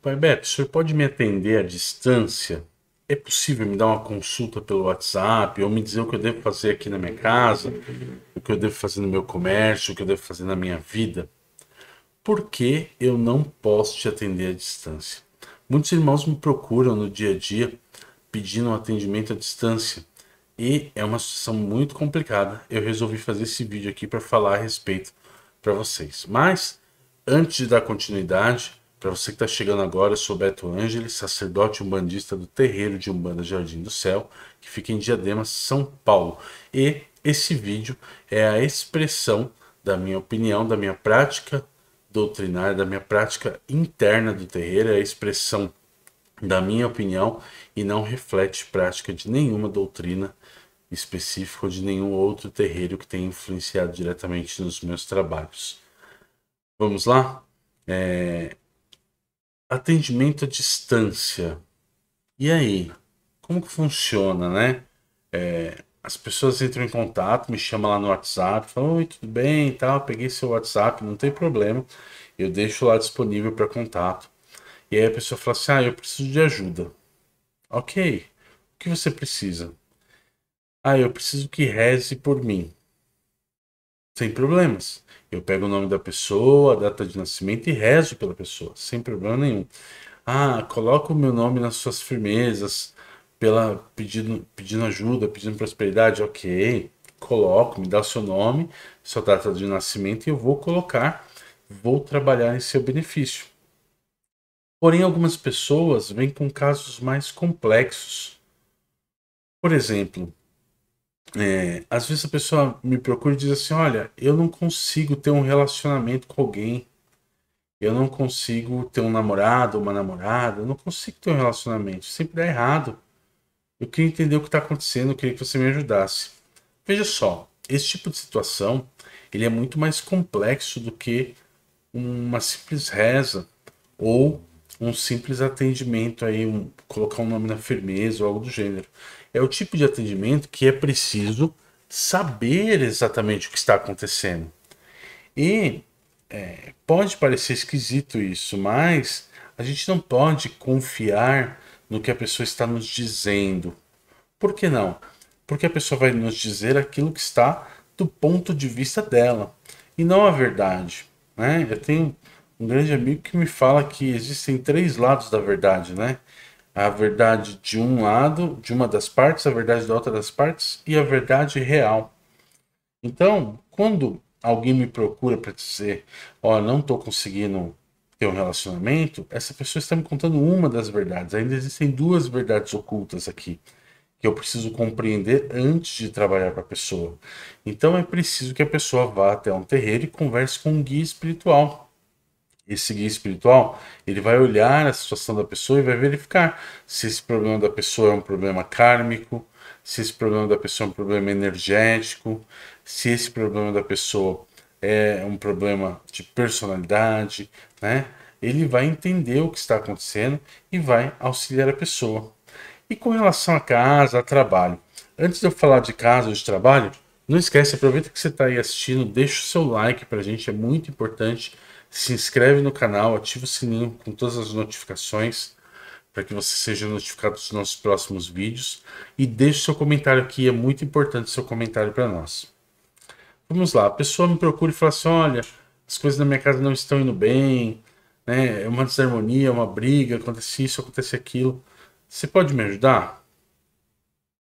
Pai Beto, o senhor pode me atender à distância? É possível me dar uma consulta pelo WhatsApp ou me dizer o que eu devo fazer aqui na minha casa, o que eu devo fazer no meu comércio, o que eu devo fazer na minha vida? Por que eu não posso te atender à distância? Muitos irmãos me procuram no dia a dia pedindo um atendimento à distância e é uma situação muito complicada. Eu resolvi fazer esse vídeo aqui para falar a respeito para vocês. Mas antes de dar continuidade, para você que está chegando agora, eu sou Beto Ângeles, sacerdote umbandista do Terreiro de Umbanda Jardim do Céu, que fica em Diadema, São Paulo. E esse vídeo é a expressão da minha opinião, da minha prática doutrinária, da minha prática interna do terreiro, é a expressão da minha opinião e não reflete prática de nenhuma doutrina específica ou de nenhum outro terreiro que tenha influenciado diretamente nos meus trabalhos. Vamos lá? É, atendimento à distância. E aí? Como que funciona, né? É, as pessoas entram em contato, me chamam lá no WhatsApp, falam, oi, tudo bem e tal, peguei seu WhatsApp, não tem problema. Eu deixo lá disponível para contato. E aí a pessoa fala assim, ah, eu preciso de ajuda. Ok, o que você precisa? Ah, eu preciso que reze por mim sem problemas. Eu pego o nome da pessoa, a data de nascimento e rezo pela pessoa, sem problema nenhum. Ah, coloco o meu nome nas suas firmezas, pela pedindo, pedindo ajuda, pedindo prosperidade, ok. Coloco, me dá seu nome, sua data de nascimento e eu vou colocar, vou trabalhar em seu benefício. Porém, algumas pessoas vêm com casos mais complexos. Por exemplo, é, às vezes a pessoa me procura e diz assim: Olha, eu não consigo ter um relacionamento com alguém. Eu não consigo ter um namorado, uma namorada. Eu não consigo ter um relacionamento. Sempre dá errado. Eu queria entender o que está acontecendo. Eu queria que você me ajudasse. Veja só: esse tipo de situação ele é muito mais complexo do que uma simples reza ou um simples atendimento aí, um, colocar um nome na firmeza ou algo do gênero. É o tipo de atendimento que é preciso saber exatamente o que está acontecendo. E é, pode parecer esquisito isso, mas a gente não pode confiar no que a pessoa está nos dizendo. Por que não? Porque a pessoa vai nos dizer aquilo que está do ponto de vista dela e não a verdade. Né? Eu tenho um grande amigo que me fala que existem três lados da verdade, né? A verdade de um lado, de uma das partes, a verdade da outra das partes e a verdade real. Então, quando alguém me procura para dizer, ó, oh, não estou conseguindo ter um relacionamento, essa pessoa está me contando uma das verdades. Ainda existem duas verdades ocultas aqui que eu preciso compreender antes de trabalhar para a pessoa. Então é preciso que a pessoa vá até um terreiro e converse com um guia espiritual esse guia espiritual, ele vai olhar a situação da pessoa e vai verificar se esse problema da pessoa é um problema kármico, se esse problema da pessoa é um problema energético, se esse problema da pessoa é um problema de personalidade, né? Ele vai entender o que está acontecendo e vai auxiliar a pessoa. E com relação a casa, a trabalho. Antes de eu falar de casa ou de trabalho, não esquece, aproveita que você está aí assistindo, deixa o seu like para a gente, é muito importante se inscreve no canal, ativa o sininho com todas as notificações para que você seja notificado dos nossos próximos vídeos e deixe seu comentário aqui, é muito importante seu comentário para nós. Vamos lá, a pessoa me procura e fala assim, olha, as coisas na minha casa não estão indo bem, né? é uma desarmonia, uma briga, acontece isso, acontece aquilo. Você pode me ajudar?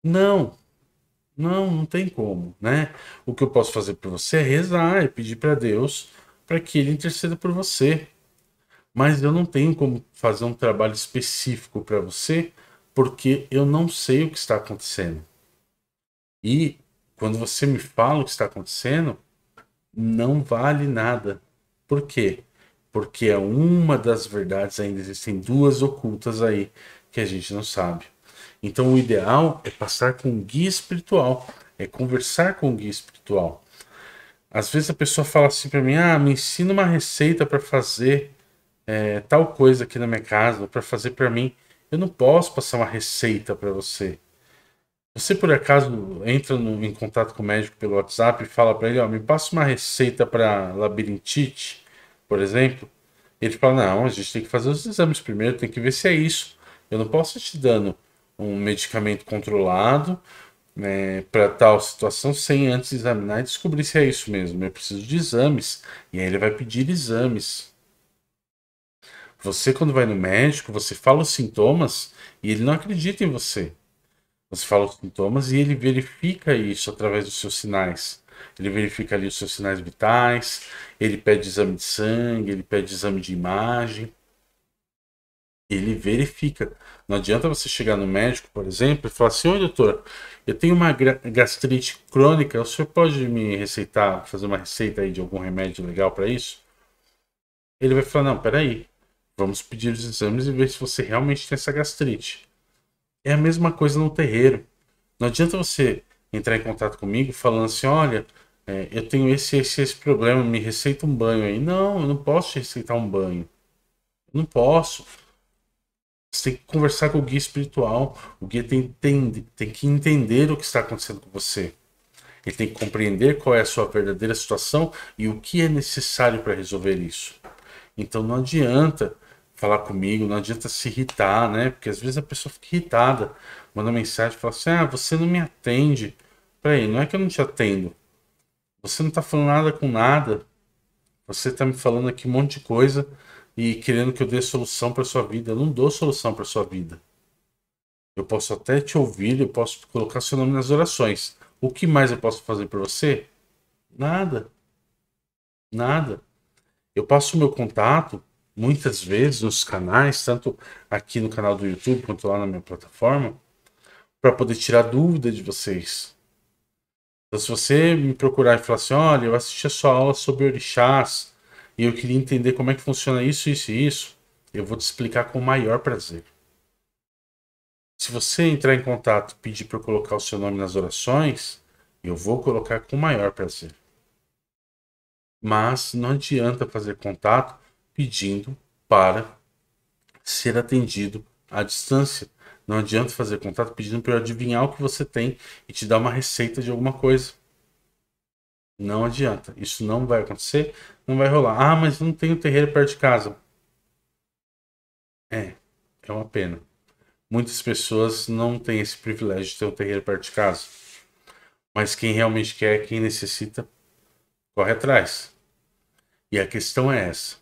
Não, não, não tem como, né? O que eu posso fazer para você é rezar e pedir para Deus para que ele interceda por você. Mas eu não tenho como fazer um trabalho específico para você, porque eu não sei o que está acontecendo. E quando você me fala o que está acontecendo, não vale nada. Por quê? Porque é uma das verdades ainda existem duas ocultas aí que a gente não sabe. Então o ideal é passar com um guia espiritual, é conversar com um guia espiritual. Às vezes a pessoa fala assim para mim: ah, me ensina uma receita para fazer é, tal coisa aqui na minha casa, para fazer para mim. Eu não posso passar uma receita para você. Você por acaso entra no, em contato com o médico pelo WhatsApp e fala para ele: ó, me passa uma receita para labirintite, por exemplo. Ele fala: não, a gente tem que fazer os exames primeiro, tem que ver se é isso. Eu não posso te dando um medicamento controlado né, para tal situação sem antes examinar e descobrir se é isso mesmo. Eu preciso de exames. E aí ele vai pedir exames. Você, quando vai no médico, você fala os sintomas e ele não acredita em você. Você fala os sintomas e ele verifica isso através dos seus sinais. Ele verifica ali os seus sinais vitais, ele pede exame de sangue, ele pede exame de imagem ele verifica. Não adianta você chegar no médico, por exemplo, e falar assim: Oi, doutor, eu tenho uma gastrite crônica, o senhor pode me receitar, fazer uma receita aí de algum remédio legal para isso? Ele vai falar: Não, peraí, vamos pedir os exames e ver se você realmente tem essa gastrite. É a mesma coisa no terreiro. Não adianta você entrar em contato comigo falando assim: Olha, é, eu tenho esse, esse, esse problema, me receita um banho aí. Não, eu não posso te receitar um banho. não posso você tem que conversar com o guia espiritual. O guia tem, tem, tem que entender o que está acontecendo com você. Ele tem que compreender qual é a sua verdadeira situação e o que é necessário para resolver isso. Então não adianta falar comigo, não adianta se irritar, né? Porque às vezes a pessoa fica irritada, manda mensagem e fala assim: ah, você não me atende. Peraí, não é que eu não te atendo. Você não está falando nada com nada. Você está me falando aqui um monte de coisa e querendo que eu dê solução para sua vida. Eu não dou solução para sua vida. Eu posso até te ouvir, eu posso colocar seu nome nas orações. O que mais eu posso fazer para você? Nada. Nada. Eu passo meu contato muitas vezes nos canais, tanto aqui no canal do YouTube quanto lá na minha plataforma, para poder tirar dúvida de vocês. Então, se você me procurar e falar assim: olha, eu assisti a sua aula sobre orixás, e eu queria entender como é que funciona isso, isso e isso, eu vou te explicar com o maior prazer. Se você entrar em contato e pedir para eu colocar o seu nome nas orações, eu vou colocar com o maior prazer. Mas não adianta fazer contato pedindo para ser atendido à distância. Não adianta fazer contato pedindo para eu adivinhar o que você tem e te dar uma receita de alguma coisa. Não adianta. Isso não vai acontecer, não vai rolar. Ah, mas não tenho terreiro perto de casa. É, é uma pena. Muitas pessoas não têm esse privilégio de ter um terreiro perto de casa. Mas quem realmente quer, quem necessita, corre atrás. E a questão é essa.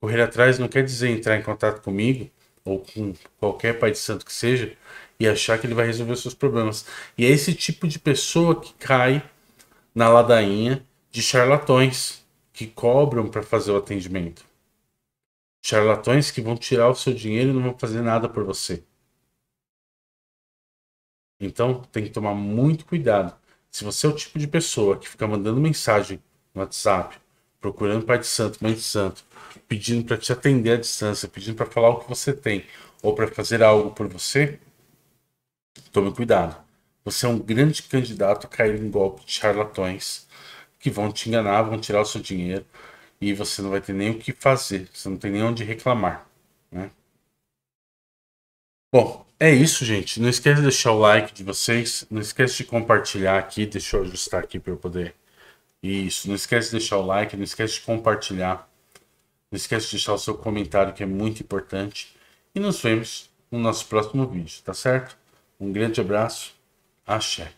Correr atrás não quer dizer entrar em contato comigo ou com qualquer pai de santo que seja e achar que ele vai resolver os seus problemas. E é esse tipo de pessoa que cai na ladainha de charlatões que cobram para fazer o atendimento. Charlatões que vão tirar o seu dinheiro e não vão fazer nada por você. Então tem que tomar muito cuidado. Se você é o tipo de pessoa que fica mandando mensagem no WhatsApp, procurando Pai de Santo, Mãe de Santo, pedindo para te atender à distância, pedindo para falar o que você tem ou para fazer algo por você, tome cuidado. Você é um grande candidato a cair em golpe de charlatões que vão te enganar, vão tirar o seu dinheiro e você não vai ter nem o que fazer, você não tem nem onde reclamar, né? Bom, é isso, gente. Não esquece de deixar o like de vocês, não esquece de compartilhar aqui, deixa eu ajustar aqui para eu poder. Isso, não esquece de deixar o like, não esquece de compartilhar. Não esquece de deixar o seu comentário que é muito importante e nos vemos no nosso próximo vídeo, tá certo? Um grande abraço. Axé.